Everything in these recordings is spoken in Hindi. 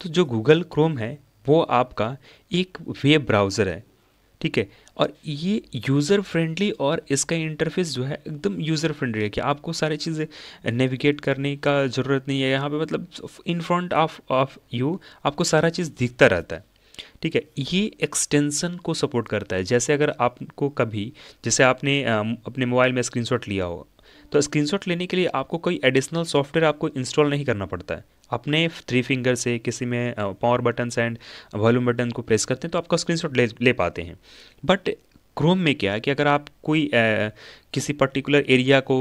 तो जो गूगल क्रोम है वो आपका एक वेब ब्राउज़र है ठीक है और ये यूज़र फ्रेंडली और इसका इंटरफेस जो है एकदम यूज़र फ्रेंडली है कि आपको सारे चीज़ें नेविगेट करने का ज़रूरत नहीं है यहाँ पे मतलब in front of of you आपको सारा चीज़ दिखता रहता है ठीक है ये एक्सटेंसन को सपोर्ट करता है जैसे अगर आपको कभी जैसे आपने अपने मोबाइल में स्क्रीनशॉट लिया हो तो स्क्रीनशॉट लेने के लिए आपको कोई एडिशनल सॉफ्टवेयर आपको इंस्टॉल नहीं करना पड़ता है अपने थ्री फिंगर से किसी में power buttons and volume button को प्रेस करते हैं तो आपका स्क्रीनशॉट ले ले पाते हैं बट क्रोम में क्या है कि अगर आप कोई आ, किसी पर्टिकुलर एरिया को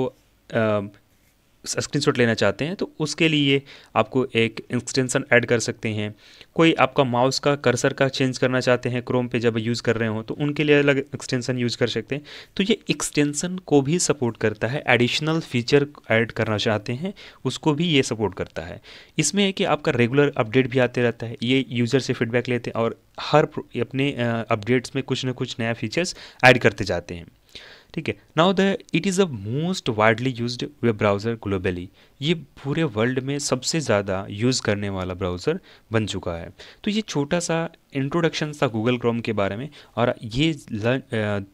स्क्रीनशॉट लेना चाहते हैं तो उसके लिए आपको एक एक्सटेंशन ऐड कर सकते हैं कोई आपका माउस का कर्सर का चेंज करना चाहते हैं क्रोम पे जब यूज़ कर रहे हो तो उनके लिए अलग एक्सटेंशन यूज़ कर सकते हैं तो ये एक्सटेंशन को भी सपोर्ट करता है एडिशनल फीचर ऐड करना चाहते हैं उसको भी ये सपोर्ट करता है इसमें है कि आपका रेगुलर अपडेट भी आते रहता है ये यूज़र से फीडबैक लेते हैं और हर अपने अपडेट्स में कुछ ना कुछ नया फीचर्स ऐड करते जाते हैं ठीक है now the it is a most widely use web browser globally ये पूरे वर्ल्ड में सबसे ज़्यादा यूज़ करने वाला ब्राउज़र बन चुका है तो ये छोटा सा इंट्रोडक्शन था गूगल क्रोम के बारे में और ये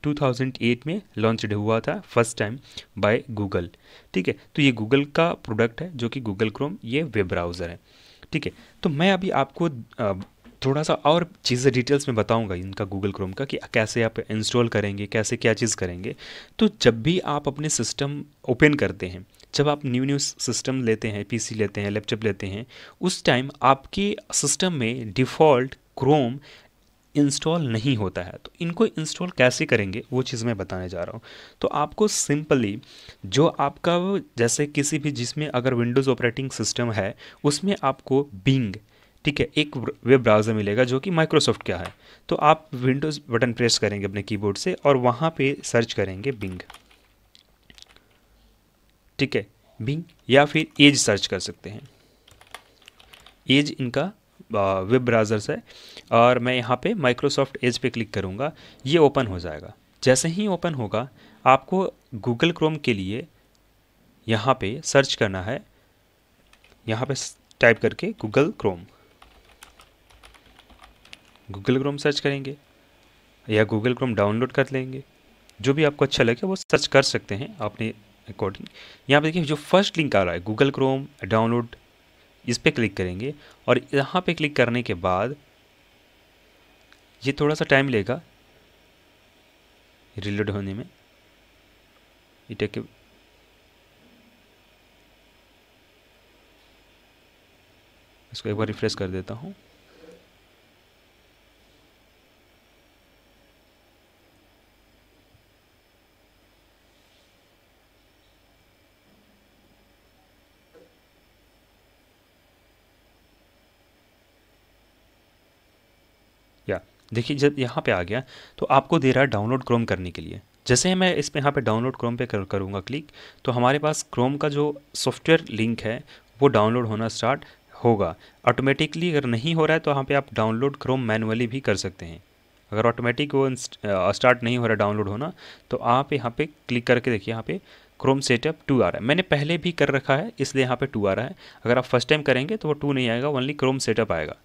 टू थाउजेंड एट में लॉन्चड हुआ था फर्स्ट टाइम बाय गूगल ठीक है तो ये गूगल का प्रोडक्ट है जो कि गूगल क्रोम ये वेब ब्राउज़र है ठीक है तो मैं अभी आपको थोड़ा सा और चीज़ें डिटेल्स में बताऊंगा इनका गूगल क्रोम का कि कैसे आप इंस्टॉल करेंगे कैसे क्या चीज़ करेंगे तो जब भी आप अपने सिस्टम ओपन करते हैं जब आप न्यू न्यू सिस्टम लेते हैं पीसी लेते हैं लैपटॉप लेते हैं उस टाइम आपके सिस्टम में डिफ़ॉल्ट क्रोम इंस्टॉल नहीं होता है तो इनको इंस्टॉल कैसे करेंगे वो चीज़ मैं बताने जा रहा हूँ तो आपको सिंपली जो आपका जैसे किसी भी जिसमें अगर विंडोज़ ऑपरेटिंग सिस्टम है उसमें आपको बिंग ठीक है एक वेब ब्राउज़र मिलेगा जो कि माइक्रोसॉफ्ट का है तो आप विंडोज़ बटन प्रेस करेंगे अपने कीबोर्ड से और वहाँ पे सर्च करेंगे बिंग ठीक है बिंग या फिर एज सर्च कर सकते हैं एज इनका वेब ब्राउज़र है और मैं यहाँ पे माइक्रोसॉफ्ट एज पे क्लिक करूँगा ये ओपन हो जाएगा जैसे ही ओपन होगा आपको गूगल क्रोम के लिए यहाँ पे सर्च करना है यहाँ पे टाइप करके Google Chrome Google Chrome search करेंगे या गूगल क्रोम डाउनलोड कर लेंगे जो भी आपको अच्छा लगे वो सर्च कर सकते हैं अपने अकॉर्डिंग यहाँ पर देखिए जो फर्स्ट लिंक आ रहा है गूगल क्रोम डाउनलोड इस पर क्लिक करेंगे और यहाँ पे क्लिक करने के बाद ये थोड़ा सा टाइम लेगा रिलोड होने में इटे के इसको एक बार रिफ्रेश कर देता हूँ देखिए जब यहाँ पे आ गया तो आपको दे रहा है डाउनलोड क्रोम करने के लिए जैसे ही मैं इस पर यहाँ पे डाउनलोड क्रोम पे करूँगा क्लिक तो हमारे पास क्रोम का जो सॉफ्टवेयर लिंक है वो डाउनलोड होना स्टार्ट होगा ऑटोमेटिकली अगर नहीं हो रहा है तो यहाँ पे आप डाउनलोड क्रोम मैनुअली भी कर सकते हैं अगर ऑटोमेटिक वो स्टार्ट नहीं हो रहा डाउनलोड होना तो आप यहाँ पे क्लिक करके देखिए यहाँ पे क्रोम सेटअप टू आ रहा है मैंने पहले भी कर रखा है इसलिए यहाँ पे टू आ रहा है अगर आप फर्स्ट टाइम करेंगे तो वो टू नहीं आएगा ओनली क्रोम सेटअप आएगा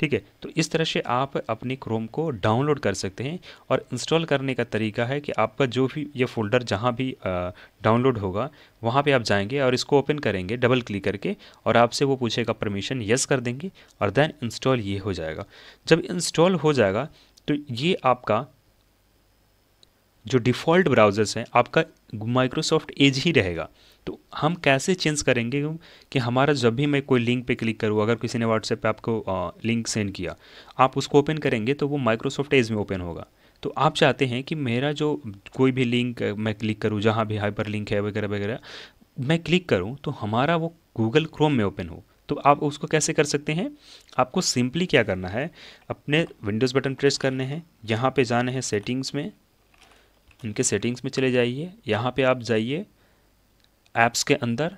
ठीक है तो इस तरह से आप अपने क्रोम को डाउनलोड कर सकते हैं और इंस्टॉल करने का तरीका है कि आपका जो भी ये फोल्डर जहाँ भी डाउनलोड होगा वहाँ पे आप जाएंगे और इसको ओपन करेंगे डबल क्लिक करके और आपसे वो पूछेगा परमिशन यस कर देंगे और देन इंस्टॉल ये हो जाएगा जब इंस्टॉल हो जाएगा तो ये आपका जो डिफ़ॉल्ट ब्राउज़र्स हैं आपका माइक्रोसॉफ्ट एज ही रहेगा तो हम कैसे चेंज करेंगे कि हमारा जब भी मैं कोई लिंक पे क्लिक करूँ अगर किसी ने व्हाट्सएप पे आपको लिंक सेंड किया आप उसको ओपन करेंगे तो वो माइक्रोसॉफ्ट एज में ओपन होगा तो आप चाहते हैं कि मेरा जो कोई भी लिंक मैं क्लिक करूँ जहाँ भी हाइपर लिंक है वगैरह वगैरह मैं क्लिक करूँ तो हमारा वो गूगल क्रोम में ओपन हो तो आप उसको कैसे कर सकते हैं आपको सिंपली क्या करना है अपने विंडोज़ बटन प्रेस करने हैं यहाँ पे जाना है सेटिंग्स में इनके सेटिंग्स में चले जाइए यहाँ पे आप जाइए ऐप्स के अंदर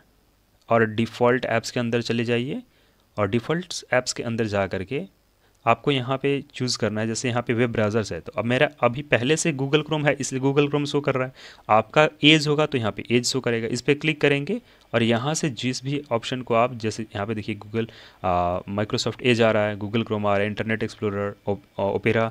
और डिफ़ॉल्ट ऐप्स के अंदर चले जाइए और डिफ़ॉल्ट ऐप्स के अंदर जा करके आपको यहाँ पे चूज़ करना है जैसे यहाँ पे वेब ब्राउज़र्स है तो अब मेरा अभी पहले से गूगल क्रोम है इसलिए गूगल क्रोम शो कर रहा है आपका एज होगा तो यहाँ पे एज शो करेगा इस पर क्लिक करेंगे और यहाँ से जिस भी ऑप्शन को आप जैसे यहाँ पे देखिए गूगल माइक्रोसॉफ्ट एज आ रहा है गूगल क्रोम आ रहा है internet explore Opera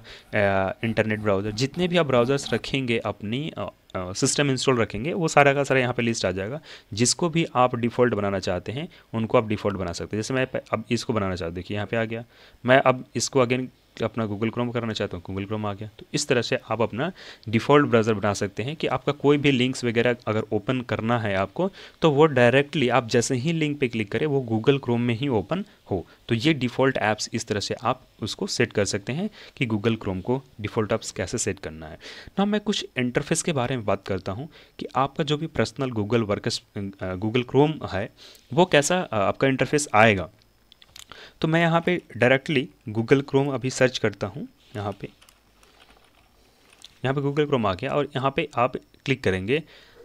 internet browser जितने भी आप ब्राउज़र्स रखेंगे अपनी सिस्टम इंस्टॉल रखेंगे वो सारा का सारा यहाँ पे लिस्ट आ जाएगा जिसको भी आप डिफ़ॉल्ट बनाना चाहते हैं उनको आप डिफ़ॉल्ट बना सकते हैं जैसे मैं अब इसको बनाना चाहता हूँ देखिए यहाँ पे आ गया मैं अब इसको अगेन अपना गूगल क्रोम करना चाहता हूँ गूगल क्रोम आ गया तो इस तरह से आप अपना डिफ़ॉल्ट ब्राउज़र बना सकते हैं कि आपका कोई भी लिंक्स वगैरह अगर ओपन करना है आपको तो वो डायरेक्टली आप जैसे ही लिंक पे क्लिक करें वो गूगल क्रोम में ही ओपन हो तो ये डिफ़ॉल्ट ऐप्स इस तरह से आप उसको सेट कर सकते हैं कि गूगल क्रोम को डिफ़ॉल्ट ऐप्स कैसे सेट करना है ना मैं कुछ इंटरफेस के बारे में बात करता हूँ कि आपका जो भी personal Google work Google Chrome है वो कैसा आपका इंटरफेस आएगा तो मैं यहाँ पे डायरेक्टली गूगल क्रोम अभी सर्च करता हूँ यहाँ पे यहाँ पे गूगल क्रोम आ गया और यहाँ पे आप क्लिक करेंगे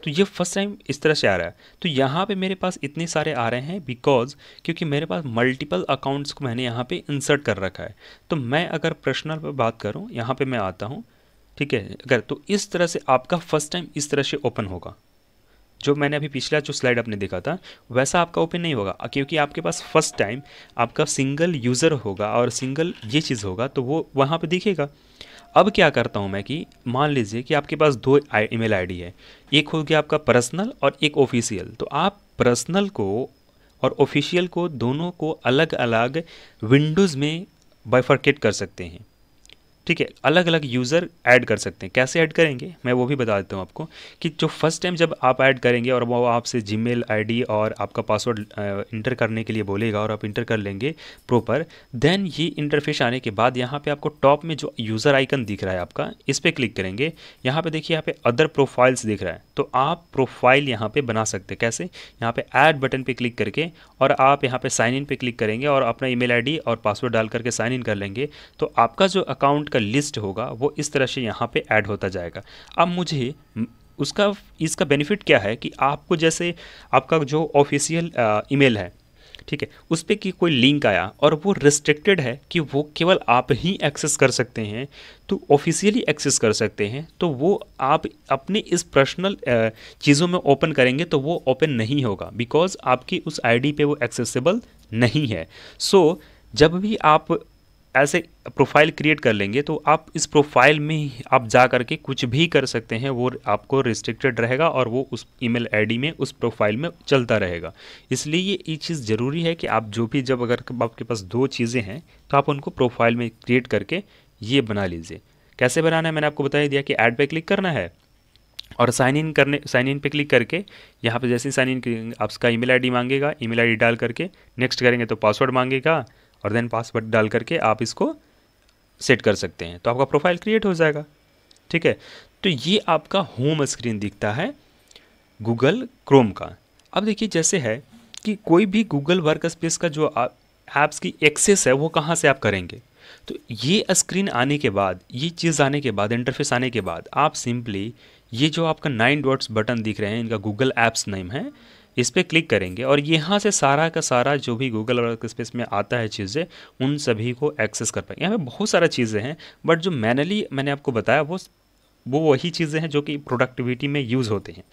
तो ये फर्स्ट टाइम इस तरह से आ रहा है तो यहाँ पे मेरे पास इतने सारे आ रहे हैं बिकॉज क्योंकि मेरे पास मल्टीपल अकाउंट्स को मैंने यहाँ पे इंसर्ट कर रखा है तो मैं अगर पर्सनल पर बात करूँ यहाँ पे मैं आता हूँ ठीक है अगर तो इस तरह से आपका फर्स्ट टाइम इस तरह से ओपन होगा जो मैंने अभी पिछला जो स्लाइड आपने देखा था वैसा आपका ओपन नहीं होगा क्योंकि आपके पास फर्स्ट टाइम आपका सिंगल यूज़र होगा और सिंगल ये चीज़ होगा तो वो वहाँ पे दिखेगा अब क्या करता हूँ मैं कि मान लीजिए कि आपके पास दो ईमेल आईडी है एक हो गया आपका पर्सनल और एक ऑफिशियल तो आप पर्सनल को और ऑफिशियल को दोनों को अलग अलग विंडोज़ में बाइफर्केट कर सकते हैं ठीक है अलग अलग यूज़र ऐड कर सकते हैं कैसे ऐड करेंगे मैं वो भी बता देता हूँ आपको कि जो फर्स्ट टाइम जब आप ऐड करेंगे और वो आपसे जी मेल और आपका पासवर्ड इंटर करने के लिए बोलेगा और आप इंटर कर लेंगे प्रॉपर देन ये इंटरफेस आने के बाद यहाँ पे आपको टॉप में जो यूज़र आइकन दिख रहा है आपका इस पर क्लिक करेंगे यहाँ पर देखिए यहाँ पे अदर प्रोफाइल्स दिख रहा है तो आप प्रोफाइल यहाँ पर बना सकते हैं कैसे यहाँ पर ऐड बटन पर क्लिक करके और आप यहाँ पर साइन इन पर क्लिक करेंगे और अपना ई मेल और पासवर्ड डाल करके साइन इन कर लेंगे तो आपका जो अकाउंट का का लिस्ट होगा वो इस तरह से यहाँ पे ऐड होता जाएगा अब मुझे उसका इसका बेनिफिट क्या है कि आपको जैसे आपका जो ऑफिशियल ईमेल है ठीक है उस पर कि कोई लिंक आया और वो रिस्ट्रिक्टेड है कि वो केवल आप ही एक्सेस कर सकते हैं तो ऑफिशियली एक्सेस कर सकते हैं तो वो आप अपने इस पर्सनल चीज़ों में ओपन करेंगे तो वो ओपन नहीं होगा बिकॉज आपकी उस आईडी पे वो एक्सेसिबल नहीं है सो so, जब भी आप ऐसे प्रोफाइल क्रिएट कर लेंगे तो आप इस प्रोफाइल में आप जा करके कुछ भी कर सकते हैं वो आपको रिस्ट्रिक्टेड रहेगा और वो उस ईमेल आईडी में उस प्रोफाइल में चलता रहेगा इसलिए ये चीज़ ज़रूरी है कि आप जो भी जब अगर आपके पास दो चीज़ें हैं तो आप उनको प्रोफाइल में क्रिएट करके ये बना लीजिए कैसे बनाना है मैंने आपको बता दिया कि ऐड पर क्लिक करना है और साइन इन करने साइन इन पे क्लिक करके यहाँ पे जैसे ही साइन इन आपका ईमेल आईडी मांगेगा ईमेल आईडी डाल करके नेक्स्ट करेंगे तो पासवर्ड मांगेगा और देन पासवर्ड डाल करके आप इसको सेट कर सकते हैं तो आपका प्रोफाइल क्रिएट हो जाएगा ठीक है तो ये आपका होम स्क्रीन दिखता है गूगल क्रोम का अब देखिए जैसे है कि कोई भी गूगल वर्क स्पेस का जो ऐप्स की एक्सेस है वो कहाँ से आप करेंगे तो ये स्क्रीन आने के बाद ये चीज़ आने के बाद इंटरफेस आने के बाद आप सिंपली ये जो आपका नाइन डॉट्स बटन दिख रहे हैं इनका गूगल ऐप्स नेम है इस पर क्लिक करेंगे और यहाँ से सारा का सारा जो भी गूगल वर्क स्पेस में आता है चीज़ें उन सभी को एक्सेस कर पाएंगे यहाँ पे बहुत सारा चीज़ें हैं बट जो मैनली मैंने आपको बताया वो वो वही चीज़ें हैं जो कि प्रोडक्टिविटी में यूज़ होते हैं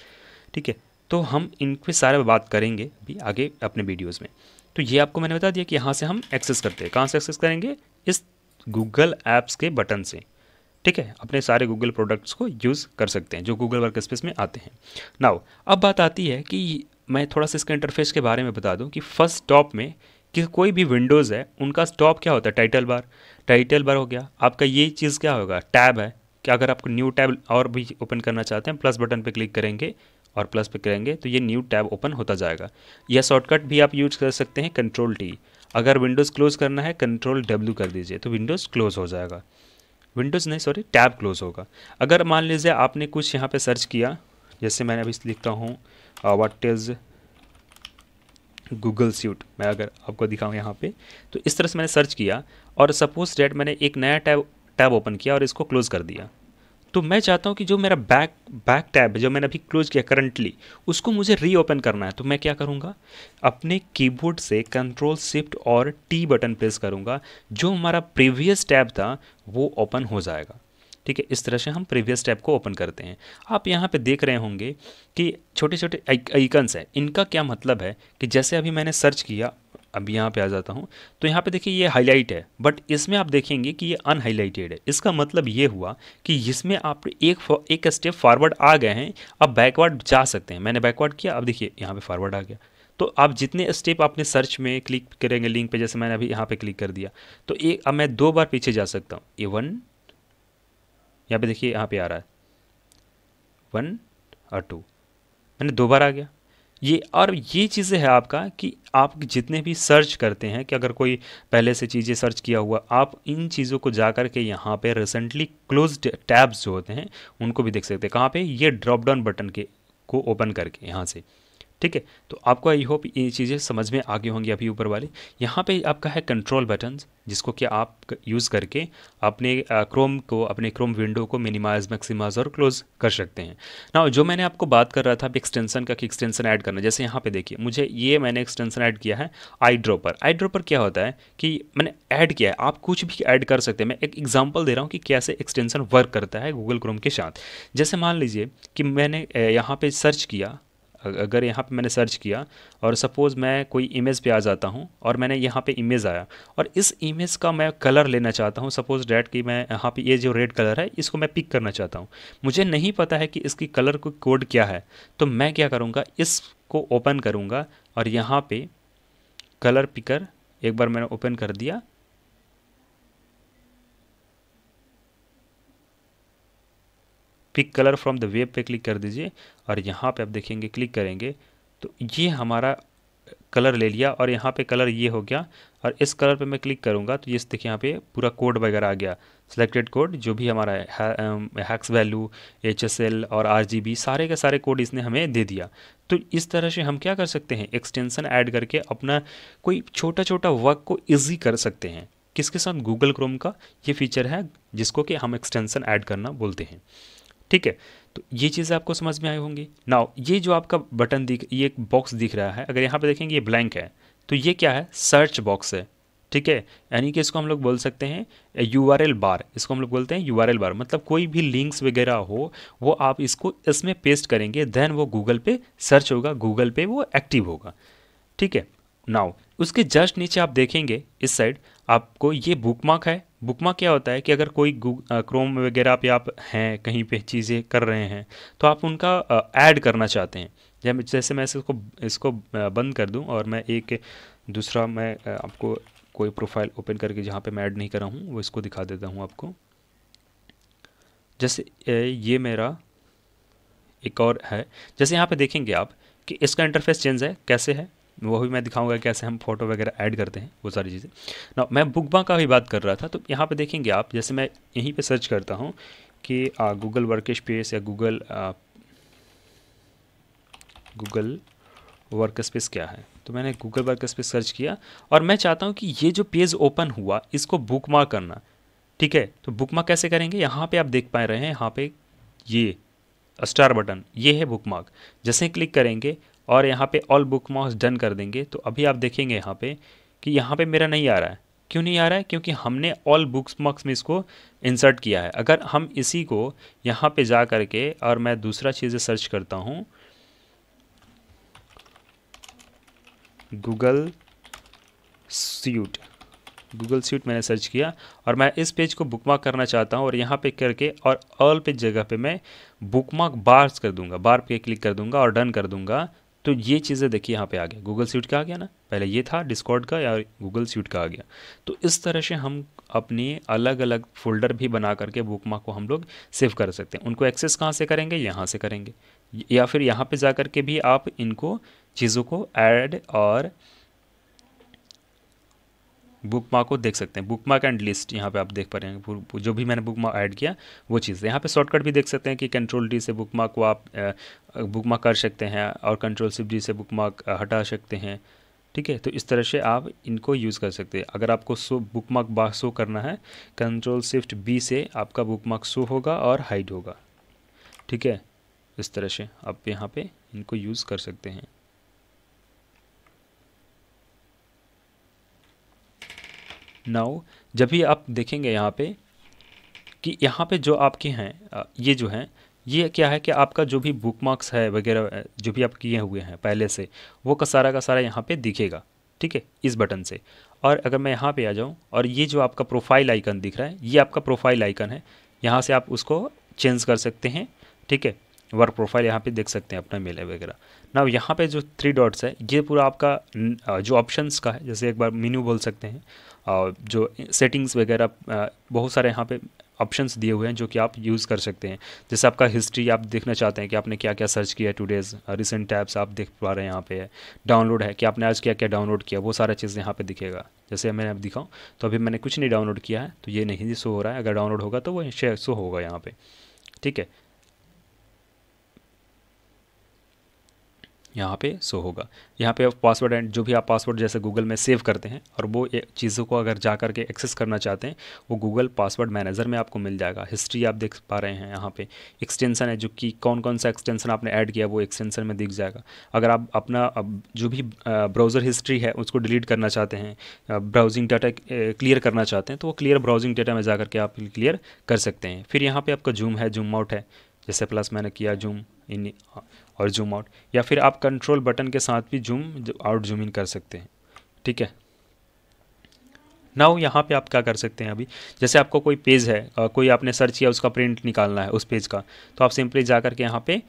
ठीक है तो हम इन पर सारे बात करेंगे भी आगे अपने वीडियोज़ में तो ये आपको मैंने बता दिया कि यहाँ से हम एक्सेस करते हैं कहाँ से एक्सेस करेंगे इस गूगल ऐप्स के बटन से ठीक है अपने सारे गूगल प्रोडक्ट्स को यूज़ कर सकते हैं जो गूगल वर्क स्पेस में आते हैं नाउ अब बात आती है कि मैं थोड़ा सा इसका इंटरफेस के बारे में बता दूं कि फर्स्ट टॉप में कि कोई भी विंडोज़ है उनका टॉप क्या होता है टाइटल बार टाइटल बार हो गया आपका ये चीज़ क्या होगा टैब है कि अगर आपको न्यू टैब और भी ओपन करना चाहते हैं प्लस बटन पर क्लिक करेंगे और प्लस पे करेंगे तो ये न्यू टैब ओपन होता जाएगा यह शॉर्टकट भी आप यूज कर सकते हैं कंट्रोल टी अगर विंडोज़ क्लोज करना है कंट्रोल डब्ल्यू कर दीजिए तो विंडोज़ क्लोज हो जाएगा विंडोज़ नहीं सॉरी टैब क्लोज होगा अगर मान लीजिए आपने कुछ यहाँ पे सर्च किया जैसे मैंने अभी लिखता हूँ वट इज़ गूगल स्यूट मैं अगर आपको दिखाऊँ यहाँ पे तो इस तरह से मैंने सर्च किया और सपोज डेट मैंने एक नया टैब टैब ओपन किया और इसको क्लोज़ कर दिया तो मैं चाहता हूँ कि जो मेरा बैक बैक टैब है जो मैंने अभी क्लोज किया करंटली उसको मुझे रीओपन करना है तो मैं क्या करूँगा अपने कीबोर्ड से कंट्रोल शिफ्ट और टी बटन प्रेस करूँगा जो हमारा प्रीवियस टैब था वो ओपन हो जाएगा ठीक है इस तरह से हम प्रीवियस टैब को ओपन करते हैं आप यहाँ पे देख रहे होंगे कि छोटे छोटे आइकन्स हैं इनका क्या मतलब है कि जैसे अभी मैंने सर्च किया अब यहाँ पे आ जाता हूँ तो यहाँ पे देखिए ये हाईलाइट है बट इसमें आप देखेंगे कि ये अनहाईलाइटेड है इसका मतलब ये हुआ कि इसमें आप एक एक स्टेप फॉरवर्ड आ गए हैं अब बैकवर्ड जा सकते हैं मैंने बैकवर्ड किया अब देखिए यहाँ पे फॉरवर्ड आ गया तो आप जितने स्टेप आपने सर्च में क्लिक करेंगे लिंक पे जैसे मैंने अभी यहाँ पे क्लिक कर दिया तो एक अब मैं दो बार पीछे जा सकता हूँ ए वन यहाँ पे देखिए यहाँ पे आ रहा है वन और टू मैंने दो बार आ गया ये और ये चीज़ें है आपका कि आप जितने भी सर्च करते हैं कि अगर कोई पहले से चीज़ें सर्च किया हुआ आप इन चीज़ों को जा कर के यहाँ पे रिसेंटली क्लोज टैब्स जो होते हैं उनको भी देख सकते हैं कहाँ पे ये ड्रॉप डाउन बटन के को ओपन करके यहाँ से ठीक है तो आपको आई होप ये चीज़ें समझ में आगे होंगी अभी ऊपर वाली यहाँ पे आपका है कंट्रोल बटन जिसको कि आप यूज़ करके अपने क्रोम को अपने क्रोम विंडो को मिनिमाइज मैक्सिमाइज और क्लोज कर सकते हैं ना जो मैंने आपको बात कर रहा था अब एक्सटेंसन का कि एक्सटेंसन ऐड करना जैसे यहाँ पे देखिए मुझे ये मैंने एक्सटेंसन ऐड किया है आई ड्रॉपर आई ड्रॉपर क्या होता है कि मैंने ऐड किया है आप कुछ भी ऐड कर सकते हैं मैं एक एग्जाम्पल दे रहा हूँ कि कैसे एक्सटेंसन वर्क करता है गूगल क्रोम के साथ जैसे मान लीजिए कि मैंने यहाँ पर सर्च किया अगर यहाँ पे मैंने सर्च किया और सपोज़ मैं कोई इमेज पे आ जाता हूँ और मैंने यहाँ पे इमेज आया और इस इमेज का मैं कलर लेना चाहता हूँ सपोज़ डैट कि मैं यहाँ पे ये जो रेड कलर है इसको मैं पिक करना चाहता हूँ मुझे नहीं पता है कि इसकी कलर को कोड क्या है तो मैं क्या करूँगा इसको ओपन करूँगा और यहाँ पर कलर पिकर एक बार मैंने ओपन कर दिया pick colour from the web पे क्लिक कर दीजिए और यहाँ पे आप देखेंगे क्लिक करेंगे तो ये हमारा कलर ले लिया और यहाँ पे कलर ये हो गया और इस कलर पे मैं क्लिक करूँगा तो ये देखिए यहाँ पे पूरा कोड वगैरह आ गया सिलेक्टेड कोड जो भी हमारा हैक्स वैल्यू एच और आर सारे के सारे कोड इसने हमें दे दिया तो इस तरह से हम क्या कर सकते हैं एक्सटेंसन ऐड करके अपना कोई छोटा छोटा वर्क को ईजी कर सकते हैं किसके साथ गूगल क्रोम का ये फीचर है जिसको कि हम एक्सटेंसन ऐड करना बोलते हैं ठीक है तो ये चीज़ें आपको समझ में आई होंगी नाउ ये जो आपका बटन दिख ये एक बॉक्स दिख रहा है अगर यहाँ पे देखेंगे ये ब्लैंक है तो ये क्या है सर्च बॉक्स है ठीक है यानी कि इसको हम लोग बोल सकते हैं यू आर एल बार इसको हम लोग बोलते हैं यू आर एल बार मतलब कोई भी लिंक्स वगैरह हो वो आप इसको इसमें पेस्ट करेंगे देन वो गूगल पे सर्च होगा गूगल पे वो एक्टिव होगा ठीक है नाउ उसके जस्ट नीचे आप देखेंगे इस साइड आपको ये बुक मार्क है बुकमार्क क्या होता है कि अगर कोई क्रोम वगैरह पे आप हैं कहीं पे चीज़ें कर रहे हैं तो आप उनका ऐड करना चाहते हैं जब जैसे मैं इसको इसको बंद कर दूं और मैं एक दूसरा मैं आपको कोई प्रोफाइल ओपन करके जहाँ पे मैं ऐड नहीं रहा हूँ वो इसको दिखा देता हूँ आपको जैसे ये मेरा एक और है जैसे यहाँ पर देखेंगे आप कि इसका इंटरफेस चेंज है कैसे है वो भी मैं दिखाऊंगा कैसे हम फोटो वगैरह ऐड करते हैं वो सारी चीज़ें ना मैं बुकबा का भी बात कर रहा था तो यहाँ पे देखेंगे आप जैसे मैं यहीं पे सर्च करता हूँ कि गूगल वर्क स्पेस या गूगल गूगल वर्क स्पेस क्या है तो मैंने गूगल वर्क स्पेस सर्च किया और मैं चाहता हूँ कि ये जो पेज ओपन हुआ इसको बुक मार्क करना ठीक है तो बुक मार्क कैसे करेंगे यहाँ पर आप देख पा रहे हैं यहाँ पे ये स्टार बटन ये है बुक मार्क जैसे क्लिक करेंगे और यहाँ पे ऑल बुक मार्क्स डन कर देंगे तो अभी आप देखेंगे यहाँ पे कि यहाँ पे मेरा नहीं आ रहा है क्यों नहीं आ रहा है क्योंकि हमने ऑल बुक मॉक्स में इसको इंसर्ट किया है अगर हम इसी को यहाँ पे जा करके और मैं दूसरा चीज़ें सर्च करता हूँ गूगल सूट गूगल सूट मैंने सर्च किया और मैं इस पेज को बुकमार्क करना चाहता हूँ और यहाँ पे करके और ऑल पे जगह पे मैं बुकमार्क बार्स कर दूंगा बार पे क्लिक कर दूंगा और डन कर दूंगा तो ये चीज़ें देखिए यहाँ पे आ गया गूगल सीट का आ गया ना पहले ये था डिस्कॉर्ड का या गूगल सीट का आ गया तो इस तरह से हम अपने अलग अलग फोल्डर भी बना करके बुक मार्क को हम लोग सेव कर सकते हैं उनको एक्सेस कहाँ से करेंगे यहाँ से करेंगे या फिर यहाँ पर जा कर के भी आप इनको चीज़ों को ऐड और बुक मार्क को देख सकते हैं बुक मार्क एंड लिस्ट यहाँ पे आप देख पा रहे हैं जो भी मैंने बुक मार्क ऐड किया वो चीज़ यहाँ पे शॉर्टकट भी देख सकते हैं कि कंट्रोल डी से बुक मार्क को आप बुक मार्क कर सकते हैं और कंट्रोल सिप डी से बुक मार्क हटा सकते हैं ठीक है तो इस तरह से आप इनको यूज़ कर सकते हैं अगर आपको show bookmark bar show करना है कंट्रोल सिफ्ट बी से आपका बुक मार्क शो होगा और हाइड होगा ठीक है इस तरह से आप यहाँ पे इनको यूज़ कर सकते हैं नाउ जब भी आप देखेंगे यहाँ पे कि यहाँ पे जो आपके हैं ये जो हैं ये क्या है कि आपका जो भी बुक मार्क्स है वगैरह जो भी आप किए हुए हैं पहले से वो का सारा का सारा यहाँ पे दिखेगा ठीक है इस बटन से और अगर मैं यहाँ पे आ जाऊँ और ये जो आपका प्रोफाइल आइकन दिख रहा है ये आपका प्रोफाइल आइकन है यहाँ से आप उसको चेंज कर सकते हैं ठीक है वर्क प्रोफाइल यहाँ पे देख सकते हैं अपना मेल है वगैरह ना यहाँ पे जो थ्री डॉट्स है ये पूरा आपका जो ऑप्शंस का है जैसे एक बार मेन्यू बोल सकते हैं जो सेटिंग्स वगैरह बहुत सारे यहाँ पे ऑप्शंस दिए हुए हैं जो कि आप यूज़ कर सकते हैं जैसे आपका हिस्ट्री आप देखना चाहते हैं कि आपने क्या क्या सर्च किया टू डेज़ रिसेंट टैब्स आप देख पा रहे हैं यहाँ पे है डाउनलोड है कि आपने आज क्या क्या डाउनलोड किया वो सारा चीज़ यहाँ पे दिखेगा जैसे मैंने अब दिखाऊँ तो अभी मैंने कुछ नहीं डाउनलोड किया है तो ये नहीं शो हो रहा है अगर डाउनलोड होगा तो वो शो होगा यहाँ पर ठीक है यहाँ पे सो होगा यहाँ पे आप पासवर्ड एंड जो भी आप पासवर्ड जैसे गूगल में सेव करते हैं और वो चीज़ों को अगर जा करके एक्सेस करना चाहते हैं वो गूगल पासवर्ड मैनेजर में आपको मिल जाएगा हिस्ट्री आप देख पा रहे हैं यहाँ पे एक्सटेंसन है जो कि कौन कौन सा एक्सटेंसन आपने ऐड किया वो एक्सटेंसन में दिख जाएगा अगर आप अपना जो भी ब्राउज़र हिस्ट्री है उसको डिलीट करना चाहते हैं ब्राउजिंग डाटा क्लियर करना चाहते हैं तो वो क्लियर ब्राउजिंग डाटा में जा करके आप क्लियर कर सकते हैं फिर यहाँ पर आपका जूम है जूम आउट है जैसे प्लस मैंने किया जूम इन और जूम आउट या फिर आप कंट्रोल बटन के साथ भी जूम आउट जूम इन कर सकते हैं ठीक है नाउ यहाँ पे आप क्या कर सकते हैं अभी जैसे आपको कोई पेज है कोई आपने सर्च किया उसका प्रिंट निकालना है उस पेज का तो आप सिंपली जा कर के यहाँ पे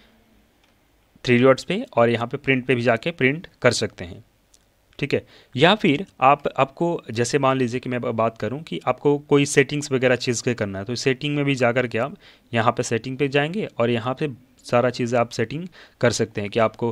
थ्री डॉट्स पे और यहाँ पे प्रिंट पे भी जाके प्रिंट कर सकते हैं ठीक है या फिर आप आपको जैसे मान लीजिए कि मैं बात करूँ कि आपको कोई सेटिंग्स वगैरह चीज़ के करना है तो सेटिंग में भी जा कर के आप यहाँ पर सेटिंग पर जाएंगे और यहाँ पर सारा चीज़ आप सेटिंग कर सकते हैं कि आपको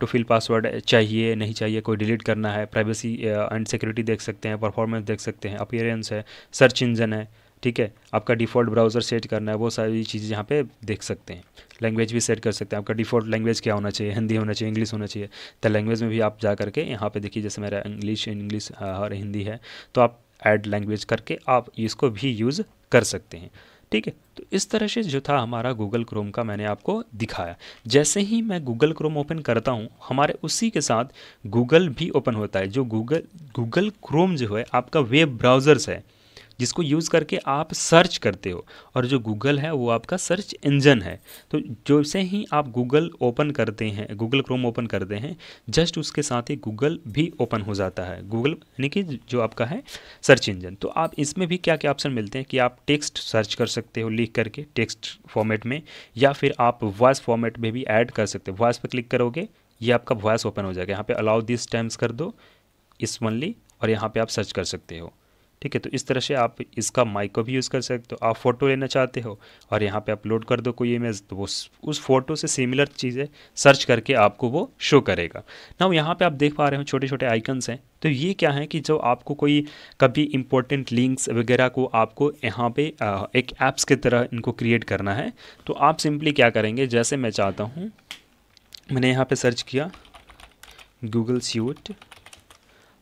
टू फिल पासवर्ड चाहिए नहीं चाहिए कोई डिलीट करना है प्राइवेसी एंड सिक्योरिटी देख सकते हैं परफॉर्मेंस देख सकते हैं अपियरेंस है सर्च इंजन है ठीक है आपका डिफ़ॉल्ट ब्राउज़र सेट करना है वो सारी चीज़ें यहाँ पे देख सकते हैं लैंग्वेज भी सेट कर सकते हैं आपका डिफ़ॉल्ट लैंग्वेज क्या होना चाहिए हिंदी होना चाहिए इंग्लिश होना चाहिए तो लैंग्वेज में भी आप जा करके यहाँ पे देखिए जैसे मेरा इंग्लिश इंग्लिश और हिंदी है तो आप ऐड लैंग्वेज करके आप इसको भी यूज़ कर सकते हैं ठीक है तो इस तरह से जो था हमारा गूगल क्रोम का मैंने आपको दिखाया जैसे ही मैं गूगल क्रोम ओपन करता हूँ हमारे उसी के साथ गूगल भी ओपन होता है जो गूगल गूगल क्रोम जो है आपका वेब ब्राउज़र्स है जिसको यूज़ करके आप सर्च करते हो और जो गूगल है वो आपका सर्च इंजन है तो जैसे ही आप गूगल ओपन करते हैं गूगल क्रोम ओपन करते हैं जस्ट उसके साथ ही गूगल भी ओपन हो जाता है गूगल यानी कि जो आपका है सर्च इंजन तो आप इसमें भी क्या क्या ऑप्शन मिलते हैं कि आप टेक्स्ट सर्च कर सकते हो लिख करके टेक्स्ट फॉर्मेट में या फिर आप वॉइस फॉर्मेट में भी ऐड कर सकते हो वॉइस पर क्लिक करोगे ये आपका वॉइस ओपन हो जाएगा यहाँ पे अलाउ दिस टाइम्स कर दो इस मनली और यहाँ पे आप सर्च कर सकते हो ठीक है तो इस तरह से आप इसका माइक को भी यूज़ कर सकते हो आप फ़ोटो लेना चाहते हो और यहाँ पे अपलोड कर दो कोई इमेज तो वो उस फोटो से सिमिलर चीज़ें सर्च करके आपको वो शो करेगा ना यहाँ पे आप देख पा रहे हो छोटे छोटे आइकन्स हैं तो ये क्या है कि जो आपको कोई कभी इम्पोर्टेंट लिंक्स वगैरह को आपको यहाँ पे एक ऐप्स की तरह इनको क्रिएट करना है तो आप सिंपली क्या करेंगे जैसे मैं चाहता हूँ मैंने यहाँ पर सर्च किया गूगल स्यूट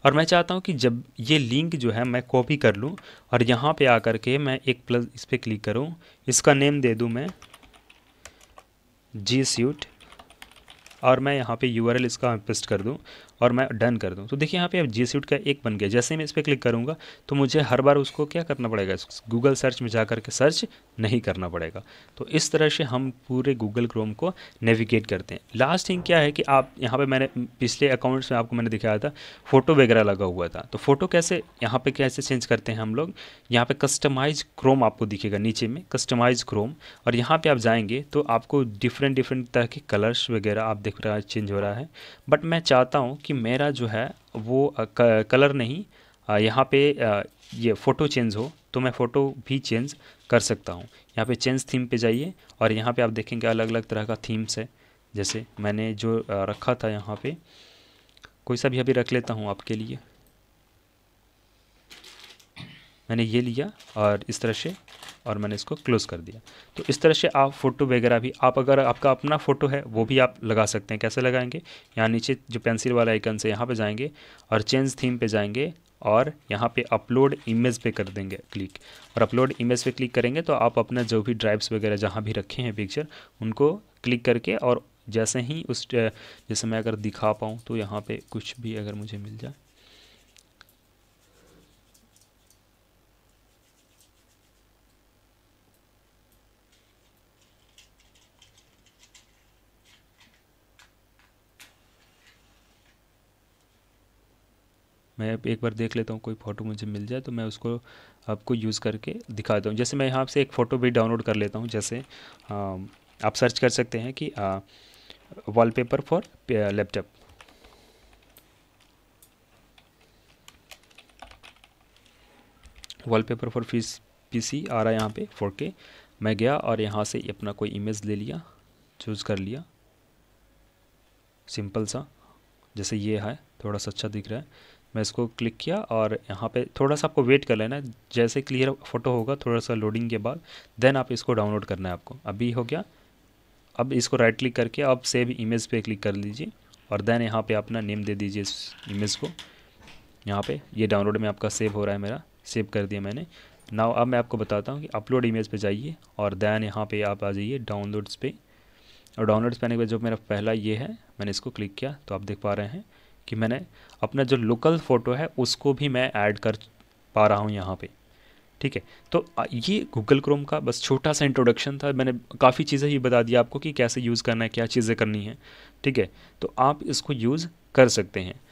और मैं चाहता हूँ कि जब ये लिंक जो है मैं कॉपी कर लूँ और यहाँ पे आकर के मैं एक प्लस इस पर क्लिक करूँ इसका नेम दे दूँ मैं जी स्यूट और मैं यहाँ पे यूआरएल इसका पेस्ट कर दूँ और मैं डन कर दूँ तो देखिए यहाँ पे अब जी सूट का एक बन गया जैसे मैं इस पर क्लिक करूँगा तो मुझे हर बार उसको क्या करना पड़ेगा गूगल सर्च में जा करके सर्च नहीं करना पड़ेगा तो इस तरह से हम पूरे गूगल क्रोम को नेविगेट करते हैं लास्ट थिंग क्या है कि आप यहाँ पर मैंने पिछले अकाउंट्स में आपको मैंने दिखाया था फ़ोटो वगैरह लगा हुआ था तो फ़ोटो कैसे यहाँ पर कैसे चेंज करते हैं हम लोग यहाँ पर कस्टमाइज क्रोम आपको दिखेगा नीचे में कस्टमाइज क्रोम और यहाँ पर आप जाएंगे तो आपको डिफरेंट डिफरेंट तरह के कलर्स वगैरह आप देख रहा है चेंज हो रहा है बट मैं चाहता हूँ कि मेरा जो है वो कलर नहीं यहाँ पे ये फ़ोटो चेंज हो तो मैं फ़ोटो भी चेंज कर सकता हूँ यहाँ पे चेंज थीम पे जाइए और यहाँ पे आप देखेंगे अलग अलग तरह का थीम्स है जैसे मैंने जो रखा था यहाँ पे कोई सा भी अभी रख लेता हूँ आपके लिए मैंने ये लिया और इस तरह से और मैंने इसको क्लोज़ कर दिया तो इस तरह से आप फ़ोटो वगैरह भी आप अगर आपका अपना फ़ोटो है वो भी आप लगा सकते हैं कैसे लगाएंगे यहाँ नीचे जो पेंसिल वाला आइकन से यहाँ पर जाएंगे और चेंज थीम पे जाएंगे और यहाँ पे अपलोड इमेज पे कर देंगे क्लिक और अपलोड इमेज पे क्लिक करेंगे तो आप अपना जो भी ड्राइव्स वगैरह जहाँ भी रखे हैं पिक्चर उनको क्लिक करके और जैसे ही उस जैसे मैं अगर दिखा पाऊँ तो यहाँ पे कुछ भी अगर मुझे मिल जाए मैं एक बार देख लेता हूँ कोई फ़ोटो मुझे मिल जाए तो मैं उसको आपको यूज़ करके देता हूँ जैसे मैं यहाँ से एक फ़ोटो भी डाउनलोड कर लेता हूँ जैसे आप सर्च कर सकते हैं कि wallpaper for laptop wallpaper for फीस पीसी आ रहा है यहाँ पे 4K मैं गया और यहाँ से अपना कोई इमेज ले लिया चूज़ कर लिया सिंपल सा जैसे ये है थोड़ा सा अच्छा दिख रहा है मैं इसको क्लिक किया और यहाँ पे थोड़ा सा आपको वेट कर लेना जैसे क्लियर फोटो होगा थोड़ा सा लोडिंग के बाद देन आप इसको डाउनलोड करना है आपको अभी हो गया अब इसको राइट क्लिक करके आप सेव इमेज पे क्लिक कर लीजिए और देन यहाँ पे अपना नेम दे दीजिए इस इमेज को यहाँ पे ये डाउनलोड में आपका सेव हो रहा है मेरा सेव कर दिया मैंने नाव अब मैं आपको बताता हूँ कि अपलोड इमेज पर जाइए और दैन यहाँ पे आप आ जाइए डाउनलोड्स पे और डाउनलोड्स पाने के बाद जो मेरा पहला ये है मैंने इसको क्लिक किया तो आप देख पा रहे हैं कि मैंने अपना जो लोकल फ़ोटो है उसको भी मैं ऐड कर पा रहा हूँ यहाँ पे ठीक है तो ये गूगल क्रोम का बस छोटा सा इंट्रोडक्शन था मैंने काफ़ी चीज़ें ही बता दी आपको कि कैसे यूज़ करना है क्या चीज़ें करनी है ठीक है तो आप इसको यूज़ कर सकते हैं